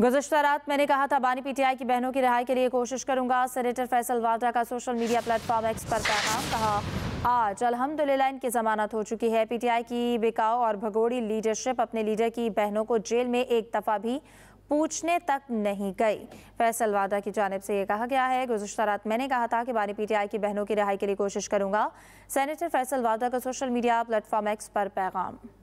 गुजशत रात मैंने कहा था बानी पीटीआई की बहनों की रिहाई के लिए कोशिश करूंगा सेनेटर फैसल वाड्रा का सोशल मीडिया प्लेटफॉर्म एक्स पर पैगाम कहा आज अलहमदुल्ला इनकी जमानत हो चुकी है पीटीआई की बिकाओ और भगोड़ी लीडरशिप अपने लीडर की बहनों को जेल में एक दफ़ा भी पूछने तक नहीं गई फैसल वादा की जानब से यह कहा गया है गुजशत रात मैंने कहा था कि बानी पीटीआई की बहनों की रिहाई के लिए कोशिश करूंगा सैनेटर फैसल वाड्रा का सोशल मीडिया प्लेटफॉर्म एक्स पर पैगाम